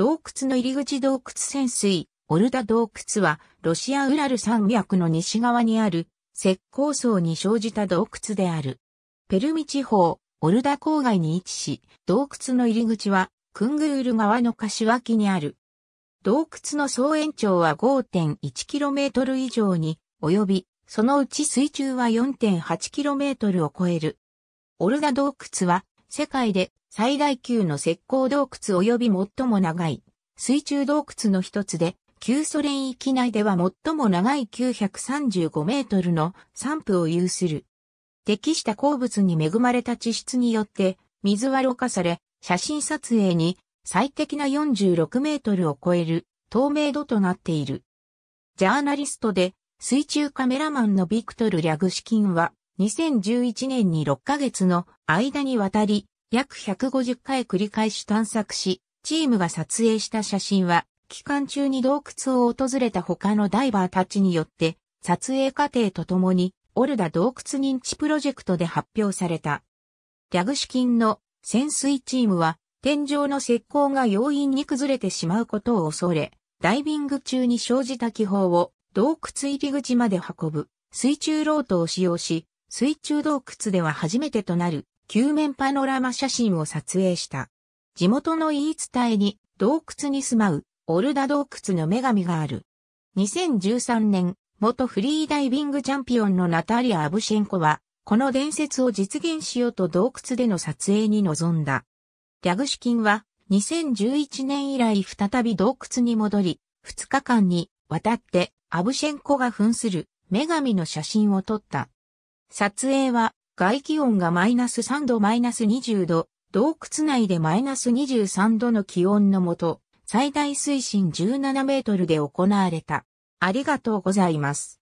洞窟の入り口洞窟潜水、オルダ洞窟は、ロシアウラル山脈の西側にある、石膏層に生じた洞窟である。ペルミ地方、オルダ郊外に位置し、洞窟の入り口は、クングール側の柏脇にある。洞窟の総延長は 5.1km 以上に及び、そのうち水中は 4.8km を超える。オルダ洞窟は世界で最大級の石膏洞窟及び最も長い水中洞窟の一つで、旧ソ連域内では最も長い935メートルの散布を有する。適した鉱物に恵まれた地質によって、水はろ過され、写真撮影に最適な46メートルを超える透明度となっている。ジャーナリストで水中カメラマンのビクトル・リャグシキンは2011年に6ヶ月の間にわたり約150回繰り返し探索し、チームが撮影した写真は、期間中に洞窟を訪れた他のダイバーたちによって、撮影過程とともに、オルダ洞窟認知プロジェクトで発表された。ャグ資金の潜水チームは、天井の石膏が容易に崩れてしまうことを恐れ、ダイビング中に生じた気泡を洞窟入り口まで運ぶ水中ロートを使用し、水中洞窟では初めてとなる球面パノラマ写真を撮影した。地元の言い伝えに洞窟に住まうオルダ洞窟の女神がある。2013年、元フリーダイビングチャンピオンのナタリア・アブシェンコは、この伝説を実現しようと洞窟での撮影に臨んだ。ギャグシキンは2011年以来再び洞窟に戻り、2日間にわたってアブシェンコが扮する女神の写真を撮った。撮影は外気温がマイナス3度マイナス20度、洞窟内でマイナス23度の気温のもと、最大水深17メートルで行われた。ありがとうございます。